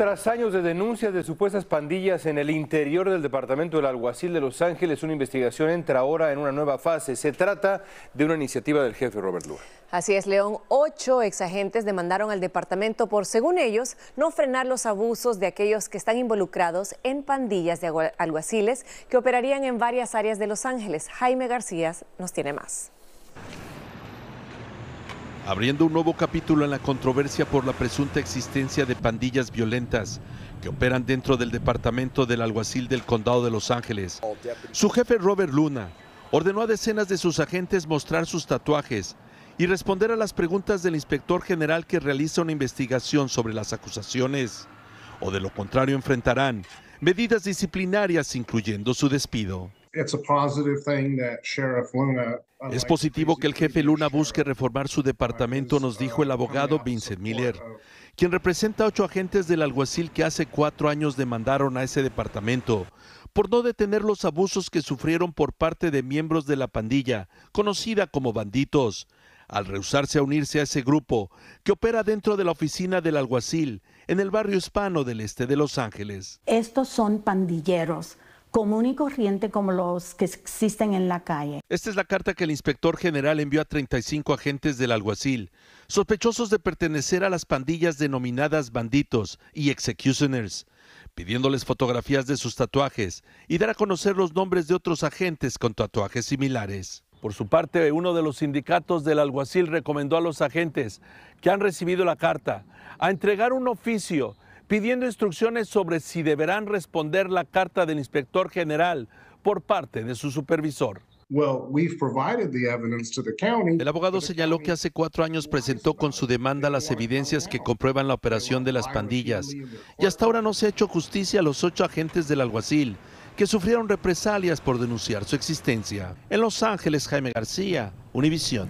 tras años de denuncias de supuestas pandillas en el interior del departamento del alguacil de Los Ángeles, una investigación entra ahora en una nueva fase. Se trata de una iniciativa del jefe Robert Lua. Así es, León. Ocho exagentes demandaron al departamento por, según ellos, no frenar los abusos de aquellos que están involucrados en pandillas de alguaciles que operarían en varias áreas de Los Ángeles. Jaime García nos tiene más abriendo un nuevo capítulo en la controversia por la presunta existencia de pandillas violentas que operan dentro del departamento del alguacil del condado de Los Ángeles. Su jefe Robert Luna ordenó a decenas de sus agentes mostrar sus tatuajes y responder a las preguntas del inspector general que realiza una investigación sobre las acusaciones, o de lo contrario enfrentarán medidas disciplinarias incluyendo su despido. Es positivo que el jefe Luna busque reformar su departamento, nos uh, dijo el abogado Vincent Miller, quien representa a ocho agentes del alguacil que hace cuatro años demandaron a ese departamento por no detener los abusos que sufrieron por parte de miembros de la pandilla, conocida como banditos al rehusarse a unirse a ese grupo que opera dentro de la oficina del alguacil en el barrio hispano del este de Los Ángeles. Estos son pandilleros común y corriente como los que existen en la calle. Esta es la carta que el inspector general envió a 35 agentes del alguacil, sospechosos de pertenecer a las pandillas denominadas banditos y executioners, pidiéndoles fotografías de sus tatuajes y dar a conocer los nombres de otros agentes con tatuajes similares. Por su parte, uno de los sindicatos del alguacil recomendó a los agentes que han recibido la carta a entregar un oficio pidiendo instrucciones sobre si deberán responder la carta del inspector general por parte de su supervisor. El abogado señaló que hace cuatro años presentó con su demanda las evidencias que comprueban la operación de las pandillas y hasta ahora no se ha hecho justicia a los ocho agentes del alguacil que sufrieron represalias por denunciar su existencia. En Los Ángeles, Jaime García, Univisión.